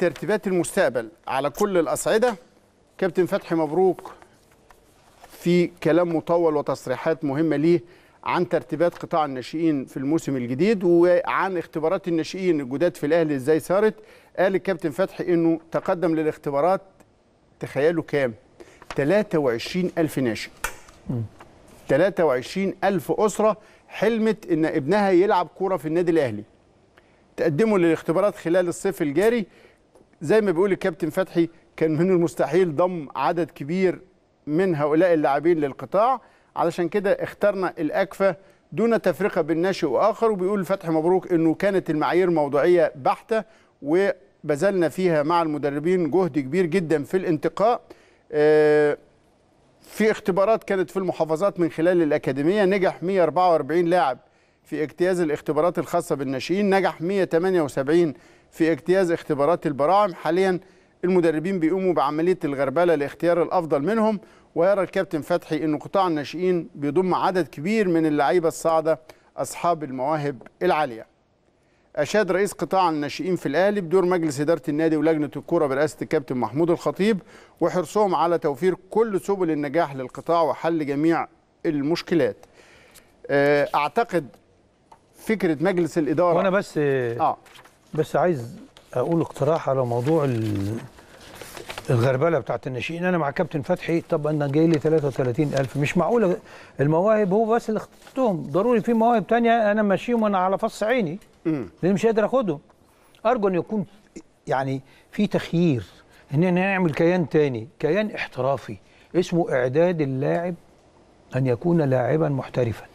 ترتيبات المستقبل على كل الأصعدة كابتن فتحي مبروك في كلام مطول وتصريحات مهمة ليه عن ترتيبات قطاع الناشئين في الموسم الجديد وعن اختبارات الناشئين الجداد في الأهلي ازاي صارت قال الكابتن فتحي انه تقدم للاختبارات تخيلوا كام 23 ألف ناشئ 23 ألف أسرة حلمت ان ابنها يلعب كورة في النادي الأهلي تقدموا للاختبارات خلال الصيف الجاري زي ما بيقول الكابتن فتحي كان من المستحيل ضم عدد كبير من هؤلاء اللاعبين للقطاع علشان كده اخترنا الاكفه دون تفرقه بين ناشئ واخر وبيقول فتحي مبروك انه كانت المعايير موضوعيه بحته وبذلنا فيها مع المدربين جهد كبير جدا في الانتقاء آه، في اختبارات كانت في المحافظات من خلال الاكاديميه نجح 144 لاعب في اجتياز الاختبارات الخاصة بالناشئين نجح 178 في اجتياز اختبارات البراعم حاليا المدربين بيقوموا بعملية الغربلة لاختيار الأفضل منهم ويرى الكابتن فتحي أن قطاع الناشئين بيضم عدد كبير من اللعيبة الصاعدة أصحاب المواهب العالية أشاد رئيس قطاع الناشئين في الأهلي بدور مجلس إدارة النادي ولجنة الكرة برئاسة الكابتن محمود الخطيب وحرصهم على توفير كل سبل النجاح للقطاع وحل جميع المشكلات آه، أعتقد فكره مجلس الاداره وانا بس اه بس عايز اقول اقتراح على موضوع الغربله بتاعت الناشئين انا مع كابتن فتحي طب انا جاي لي 33000 مش معقوله المواهب هو بس اللي اخترتهم ضروري في مواهب تانية انا ماشيهم وانا على فص عيني لان مش قادر اخدهم ارجو ان يكون يعني في تخيير اننا نعمل كيان تاني كيان احترافي اسمه اعداد اللاعب ان يكون لاعبا محترفا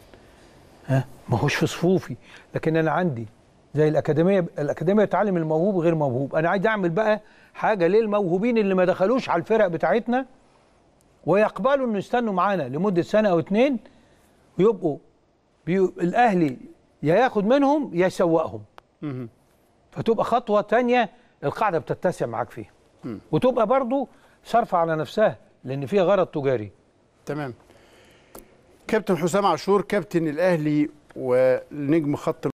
ما هوش في صفوفي لكن انا عندي زي الاكاديميه الاكاديميه تعلم الموهوب غير موهوب انا عايز اعمل بقى حاجه للموهوبين اللي ما دخلوش على الفرق بتاعتنا ويقبلوا انه يستنوا معانا لمده سنه او اتنين ويبقوا الاهلي يا ياخد منهم يا يسوقهم فتبقى خطوه تانية القاعده بتتسع معاك فيها وتبقى برضو صرف على نفسها لان فيها غرض تجاري تمام كابتن حسام عاشور كابتن الاهلي ونجم خط